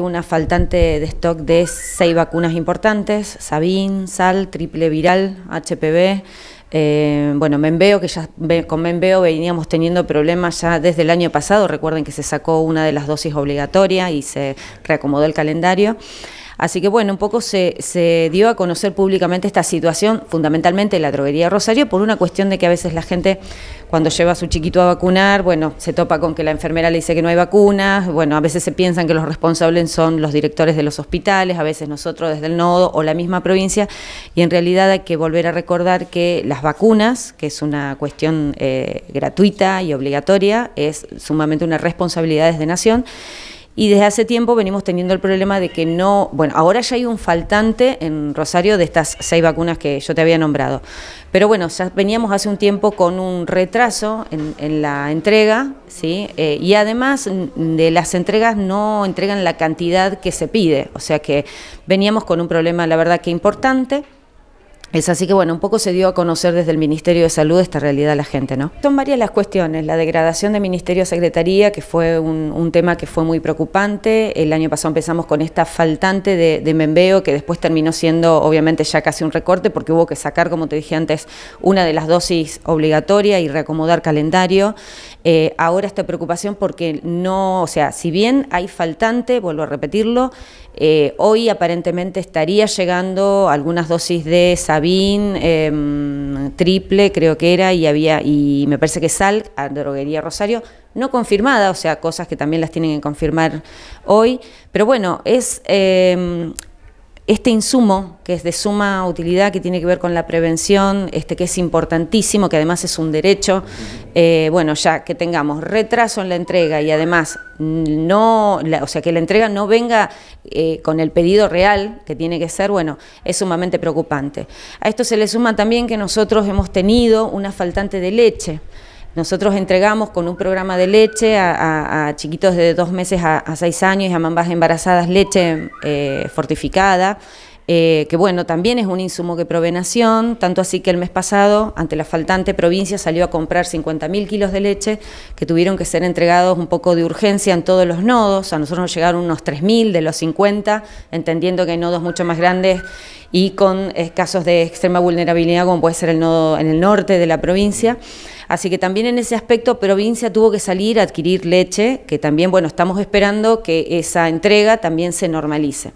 Una faltante de stock de seis vacunas importantes, Sabin, Sal, triple viral, HPV, eh, bueno, Membeo, que ya con Membeo veníamos teniendo problemas ya desde el año pasado, recuerden que se sacó una de las dosis obligatoria y se reacomodó el calendario. Así que bueno, un poco se, dio a conocer públicamente esta situación, fundamentalmente la droguería Rosario, por una cuestión de que a veces la gente cuando lleva a su chiquito a vacunar, bueno, se topa con que la enfermera le dice que no hay vacunas, bueno, a veces se piensan que los responsables son los directores de los hospitales, a veces nosotros desde el nodo o la misma provincia, y en realidad hay que volver a recordar que las vacunas, que es una cuestión eh, gratuita y obligatoria, es sumamente una responsabilidad desde Nación, y desde hace tiempo venimos teniendo el problema de que no, bueno, ahora ya hay un faltante en Rosario de estas seis vacunas que yo te había nombrado. Pero bueno, ya veníamos hace un tiempo con un retraso en, la entrega, ¿sí? Eh, y además de las entregas no entregan la cantidad que se pide, o sea que veníamos con un problema, la verdad que importante. Es así que, bueno, un poco se dio a conocer desde el Ministerio de Salud esta realidad a la gente, ¿no? Son varias las cuestiones. La degradación de Ministerio Secretaría, que fue un, tema que fue muy preocupante. El año pasado empezamos con esta faltante de, membeo, que después terminó siendo, obviamente, ya casi un recorte, porque hubo que sacar, como te dije antes, una de las dosis obligatoria y reacomodar calendario. Eh, ahora esta preocupación porque no, o sea, si bien hay faltante, vuelvo a repetirlo, eh, hoy aparentemente estaría llegando algunas dosis de salud Sabín, em, Triple creo que era, y había y me parece que Sal, a Droguería Rosario, no confirmada, o sea, cosas que también las tienen que confirmar hoy, pero bueno, es... Em, este insumo, que es de suma utilidad, que tiene que ver con la prevención, este, que es importantísimo, que además es un derecho, eh, bueno, ya que tengamos retraso en la entrega y además no, o sea, que la entrega no venga eh, con el pedido real que tiene que ser, bueno, es sumamente preocupante. A esto se le suma también que nosotros hemos tenido una faltante de leche. Nosotros entregamos con un programa de leche a, chiquitos de dos meses a, seis años y a mamás embarazadas leche eh, fortificada. Eh, que bueno, también es un insumo que provee Nación, tanto así que el mes pasado, ante la faltante provincia, salió a comprar 50.000 kilos de leche que tuvieron que ser entregados un poco de urgencia en todos los nodos, a nosotros nos llegaron unos 3.000 de los 50, entendiendo que hay nodos mucho más grandes y con eh, casos de extrema vulnerabilidad como puede ser el nodo en el norte de la provincia. Así que también en ese aspecto provincia tuvo que salir a adquirir leche, que también bueno, estamos esperando que esa entrega también se normalice.